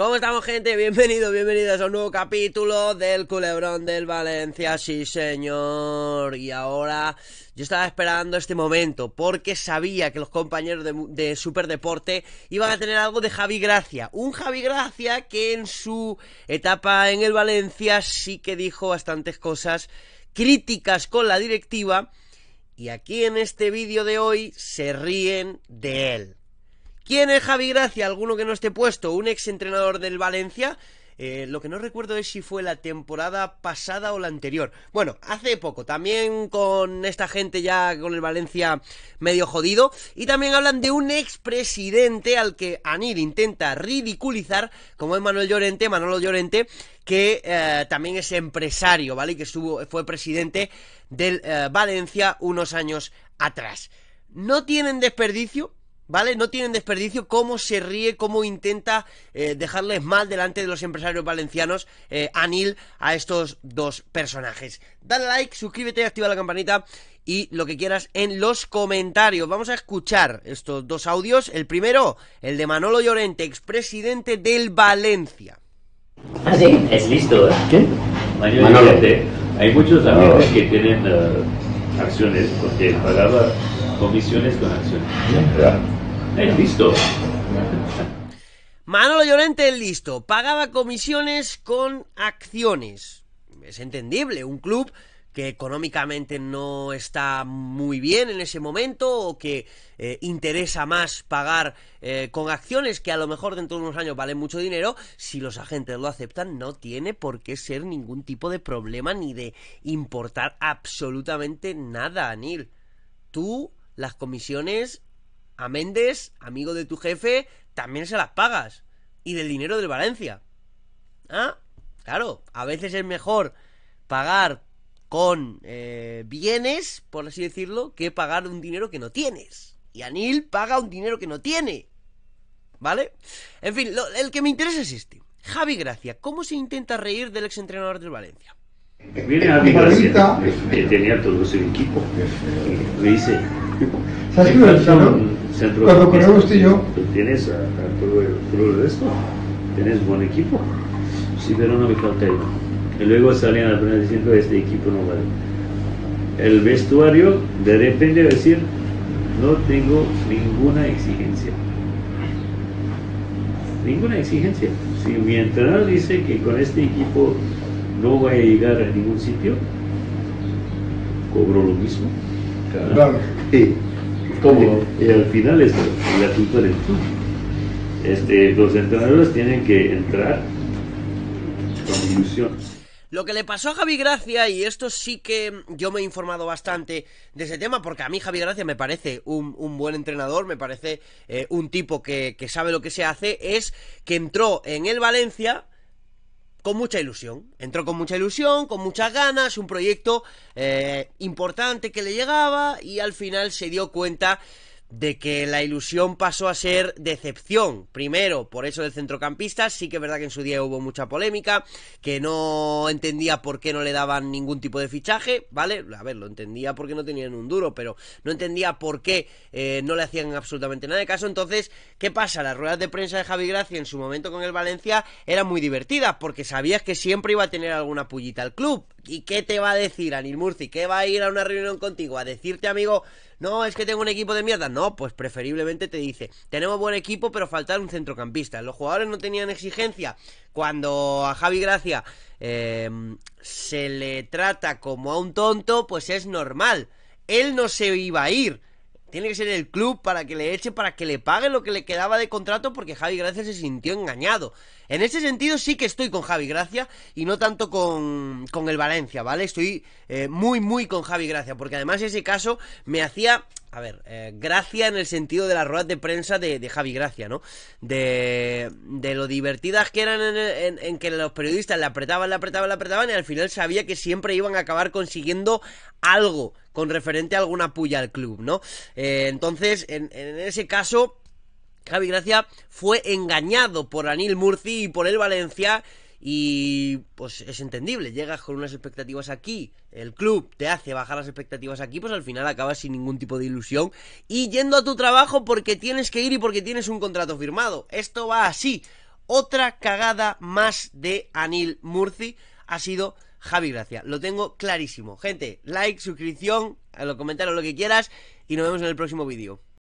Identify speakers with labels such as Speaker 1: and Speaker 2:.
Speaker 1: ¿Cómo estamos, gente? Bienvenidos, bienvenidas a un nuevo capítulo del Culebrón del Valencia, sí señor. Y ahora yo estaba esperando este momento porque sabía que los compañeros de, de Superdeporte iban a tener algo de Javi Gracia. Un Javi Gracia que en su etapa en el Valencia sí que dijo bastantes cosas críticas con la directiva. Y aquí en este vídeo de hoy se ríen de él. ¿Quién es Javi Gracia? ¿Alguno que no esté puesto? ¿Un ex entrenador del Valencia? Eh, lo que no recuerdo es si fue la temporada pasada o la anterior. Bueno, hace poco, también con esta gente ya con el Valencia medio jodido. Y también hablan de un expresidente al que Anil intenta ridiculizar, como es Manuel Llorente, Manolo Llorente, que eh, también es empresario, ¿vale? Y que estuvo, fue presidente del eh, Valencia unos años atrás. No tienen desperdicio, ¿Vale? No tienen desperdicio cómo se ríe, cómo intenta eh, dejarles mal delante de los empresarios valencianos eh, Anil a estos dos personajes. Dale like, suscríbete, y activa la campanita y lo que quieras en los comentarios. Vamos a escuchar estos dos audios. El primero, el de Manolo Llorente, expresidente del Valencia. Ah, sí, es listo. ¿eh? ¿Qué?
Speaker 2: Manolo, Hay muchos amigos que tienen eh, acciones porque pagaba comisiones con acciones. Es listo.
Speaker 1: Manolo Llorente es listo. Pagaba comisiones con acciones. Es entendible. Un club que económicamente no está muy bien en ese momento o que eh, interesa más pagar eh, con acciones que a lo mejor dentro de unos años valen mucho dinero, si los agentes lo aceptan no tiene por qué ser ningún tipo de problema ni de importar absolutamente nada, Anil. Tú las comisiones a Méndez, amigo de tu jefe, también se las pagas. Y del dinero del Valencia. ¿Ah? Claro, a veces es mejor pagar con eh, bienes, por así decirlo, que pagar un dinero que no tienes. Y Anil paga un dinero que no tiene. ¿Vale? En fin, el que me interesa es este. Javi Gracia, ¿cómo se intenta reír del exentrenador del Valencia?
Speaker 2: Viene que tenía todo su equipo. Me dice, ¿sabes qué? Cuando pues, Tienes a, todo, tienes buen equipo. Sí, pero no me falta Y luego salen la prensa diciendo: Este equipo no vale. El vestuario de repente va a decir: No tengo ninguna exigencia. Ninguna exigencia. Si mi entrenador dice que con este equipo no voy a llegar a ningún sitio, cobro lo mismo. Claro como al final es, el asunto tú. Este, los entrenadores tienen que entrar con ilusión.
Speaker 1: Lo que le pasó a Javi Gracia, y esto sí que yo me he informado bastante de ese tema, porque a mí Javi Gracia me parece un, un buen entrenador, me parece eh, un tipo que, que sabe lo que se hace, es que entró en el Valencia con mucha ilusión. Entró con mucha ilusión, con muchas ganas, un proyecto eh, importante que le llegaba y al final se dio cuenta de que la ilusión pasó a ser decepción. Primero, por eso del centrocampista, sí que es verdad que en su día hubo mucha polémica, que no entendía por qué no le daban ningún tipo de fichaje, ¿vale? A ver, lo entendía porque no tenían un duro, pero no entendía por qué eh, no le hacían absolutamente nada de caso. Entonces, ¿qué pasa? Las ruedas de prensa de Javi Gracia en su momento con el Valencia eran muy divertidas, porque sabías que siempre iba a tener alguna pullita al club. ¿Y qué te va a decir Anil Murci? ¿Qué va a ir a una reunión contigo? A decirte, amigo, no, es que tengo un equipo de mierda. No, pues preferiblemente te dice, tenemos buen equipo, pero falta un centrocampista. Los jugadores no tenían exigencia. Cuando a Javi Gracia em, se le trata como a un tonto, pues es normal. Él no se iba a ir. Tiene que ser el club para que le eche, para que le pague lo que le quedaba de contrato, porque Javi Gracia se sintió engañado. En ese sentido sí que estoy con Javi Gracia y no tanto con, con el Valencia, ¿vale? Estoy eh, muy, muy con Javi Gracia, porque además ese caso me hacía a ver, eh, gracia en el sentido de las ruedas de prensa de, Javi Gracia, ¿no? De, de lo divertidas que eran en, que los periodistas le apretaban, le apretaban, le apretaban y al final sabía que siempre iban a acabar consiguiendo algo con referente a alguna puya al club, ¿no? Eh, entonces, en, en ese caso, Javi Gracia fue engañado por Anil Murci y por el Valencia y pues es entendible, llegas con unas expectativas aquí, el club te hace bajar las expectativas aquí, pues al final acabas sin ningún tipo de ilusión y yendo a tu trabajo porque tienes que ir y porque tienes un contrato firmado. Esto va así. Otra cagada más de Anil Murci ha sido Javi Gracia. Lo tengo clarísimo. Gente, like, suscripción, a eh, los comentarios lo que quieras y nos vemos en el próximo vídeo.